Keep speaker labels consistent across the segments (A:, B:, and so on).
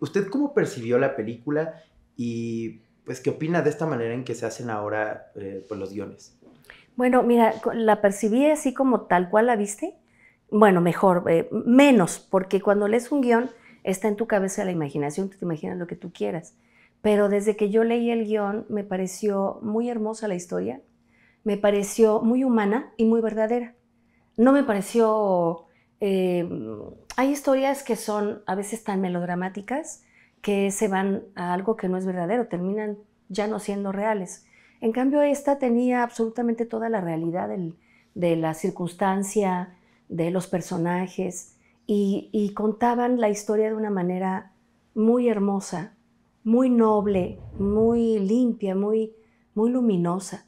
A: ¿Usted cómo percibió la película y pues qué opina de esta manera en que se hacen ahora eh, pues, los guiones?
B: Bueno, mira, la percibí así como tal cual la viste. Bueno, mejor, eh, menos, porque cuando lees un guión está en tu cabeza la imaginación, te imaginas lo que tú quieras. Pero desde que yo leí el guión me pareció muy hermosa la historia, me pareció muy humana y muy verdadera. No me pareció Em, hay historias que son a veces tan melodramáticas que se van a algo que no es verdadero, terminan ya no siendo reales. En cambio, esta tenía absolutamente toda la realidad de la circunstancia, de los personajes, y, contaban la historia de una manera muy hermosa, muy noble, muy limpia, muy, muy luminosa.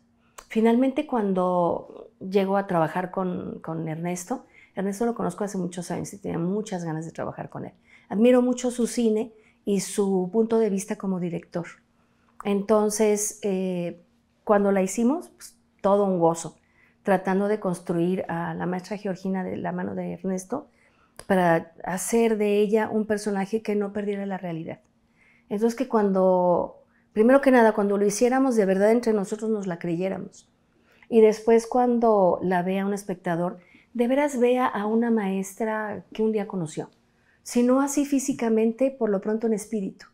B: Finalmente, cuando llego a trabajar con Ernesto, Ernesto lo conozco hace muchos años y tenía muchas ganas de trabajar con él. Admiro mucho su cine y su punto de vista como director. Entonces, eh, cuando la hicimos, pues, todo un gozo, tratando de construir a la maestra Georgina de la mano de Ernesto para hacer de ella un personaje que no perdiera la realidad. Entonces, que cuando, primero que nada, cuando lo hiciéramos de verdad entre nosotros, nos la creyéramos. Y después, cuando la vea un espectador, de veras vea a una maestra que un día conoció, si no así físicamente, por lo pronto en espíritu.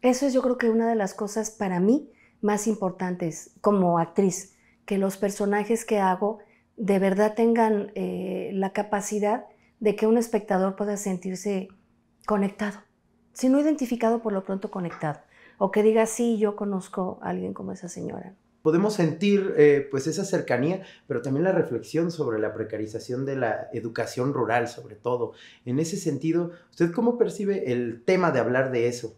B: Eso es yo creo que una de las cosas para mí más importantes como actriz, que los personajes que hago de verdad tengan eh, la capacidad de que un espectador pueda sentirse conectado, si no identificado, por lo pronto conectado, o que diga, sí, yo conozco a alguien como esa señora
A: podemos sentir eh, pues esa cercanía, pero también la reflexión sobre la precarización de la educación rural, sobre todo. En ese sentido, ¿usted cómo percibe el tema de hablar de eso?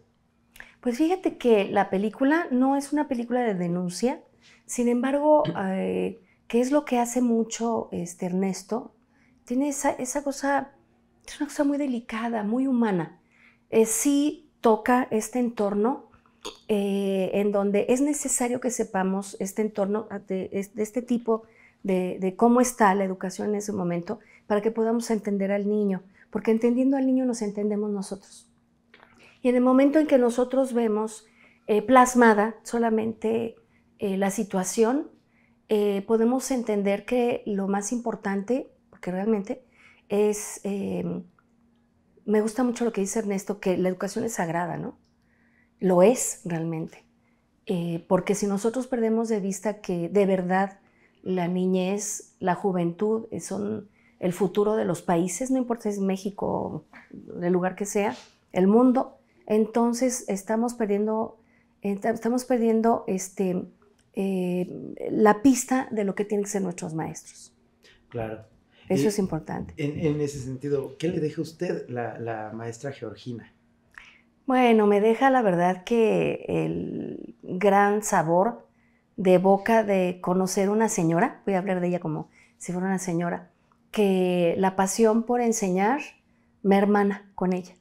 B: Pues fíjate que la película no es una película de denuncia, sin embargo, eh, que es lo que hace mucho este Ernesto, tiene esa, esa cosa, es una cosa muy delicada, muy humana. Eh, sí toca este entorno, eh, en donde es necesario que sepamos este entorno de, este tipo de, cómo está la educación en ese momento para que podamos entender al niño, porque entendiendo al niño nos entendemos nosotros. Y en el momento en que nosotros vemos eh, plasmada solamente eh, la situación, podemos entender que lo más importante, porque realmente es, me gusta mucho lo que dice Ernesto, que la educación es sagrada, ¿no? lo es realmente. Eh, porque si nosotros perdemos de vista que de verdad la niñez, la juventud son el futuro de los países, no importa si es México, el lugar que sea, el mundo, entonces estamos perdiendo, estamos perdiendo este, eh, la pista de lo que tienen que ser nuestros maestros.
A: Claro. Eso es importante. En, ese sentido, ¿qué le deja usted la maestra Georgina?
B: Bueno, me deja la verdad que el gran sabor de boca de conocer una señora, voy a hablar de ella como si fuera una señora, que la pasión por enseñar me hermana con ella,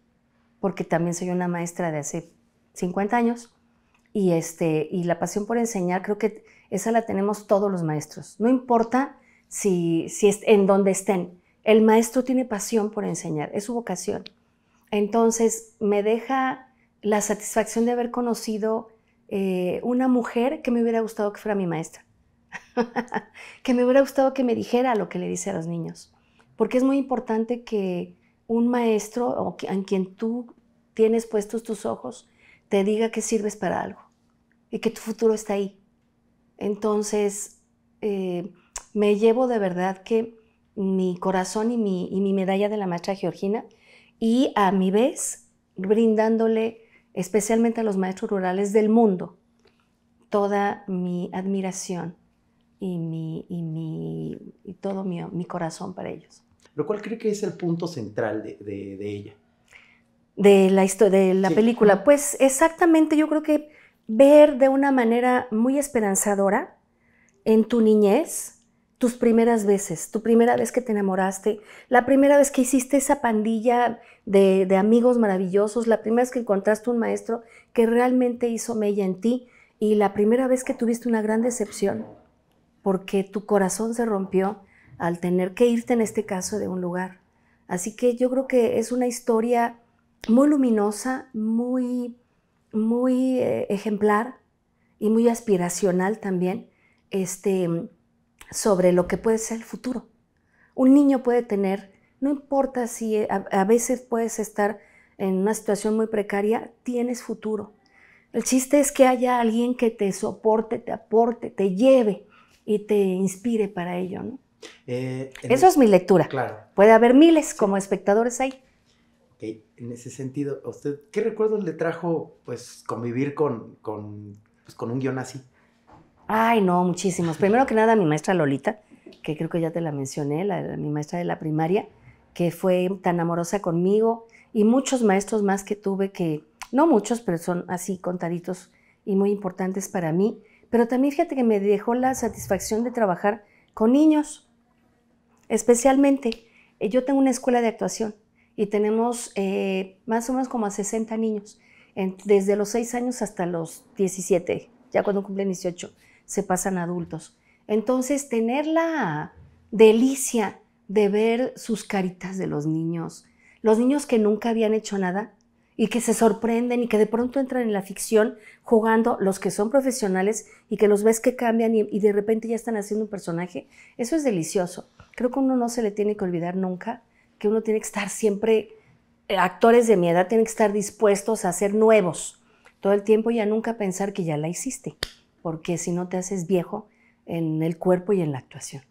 B: porque también soy una maestra de hace 50 años y, este, y la pasión por enseñar creo que esa la tenemos todos los maestros, no importa si, si es en donde estén, el maestro tiene pasión por enseñar, es su vocación entonces me deja la satisfacción de haber conocido eh, una mujer que me hubiera gustado que fuera mi maestra, que me hubiera gustado que me dijera lo que le dice a los niños, porque es muy importante que un maestro o en quien tú tienes puestos tus ojos te diga que sirves para algo y que tu futuro está ahí. Entonces, eh, me llevo de verdad que mi corazón y mi, y mi medalla de la maestra Georgina y a mi vez brindándole especialmente a los maestros rurales del mundo toda mi admiración y, y, todo mi, corazón para ellos.
A: Lo cual creo que es el punto central de, ella.
B: De la, de la película. Pues exactamente, yo creo que ver de una manera muy esperanzadora en tu niñez, tus primeras veces, tu primera vez que te enamoraste, la primera vez que hiciste esa pandilla de, amigos maravillosos, la primera vez que encontraste un maestro que realmente hizo mella en ti y la primera vez que tuviste una gran decepción porque tu corazón se rompió al tener que irte en este caso de un lugar. Así que yo creo que es una historia muy luminosa, muy, muy eh, ejemplar y muy aspiracional también. Este, sobre lo que puede ser el futuro. Un niño puede tener, no importa si eh, a, veces puedes estar en una situación muy precaria, tienes futuro. El chiste es que haya alguien que te soporte, te aporte, te lleve y te inspire para ello. Eh, Eso es mi lectura. Claro. Puede haber miles como espectadores ahí.
A: En ese sentido, usted qué recuerdos le trajo pues, convivir con, con pues, un guión así?
B: Ay, no, muchísimos. Primero que nada, mi maestra Lolita, que creo que ya te la mencioné, la, mi maestra de la primaria, que fue tan amorosa conmigo y muchos maestros más que tuve que, no muchos, pero son así contaditos y muy importantes para mí. Pero también fíjate que me dejó la satisfacción de trabajar con niños, especialmente. Eh, yo tengo una escuela de actuación y tenemos eh, más o menos como a 60 niños, desde los 6 años hasta los 17, ya cuando cumplen 18 se pasan adultos. Entonces, tener la delicia de ver sus caritas de los niños, los niños que nunca habían hecho nada y que se sorprenden y que de pronto entran en la ficción jugando los que son profesionales y que los ves que cambian y, de repente ya están haciendo un personaje, eso es delicioso. Creo que uno no se le tiene que olvidar nunca que uno tiene que estar siempre, eh, actores de mi edad tienen que estar dispuestos a ser nuevos todo el tiempo y a nunca pensar que ya la hiciste porque si no te haces viejo en el cuerpo y en la actuación.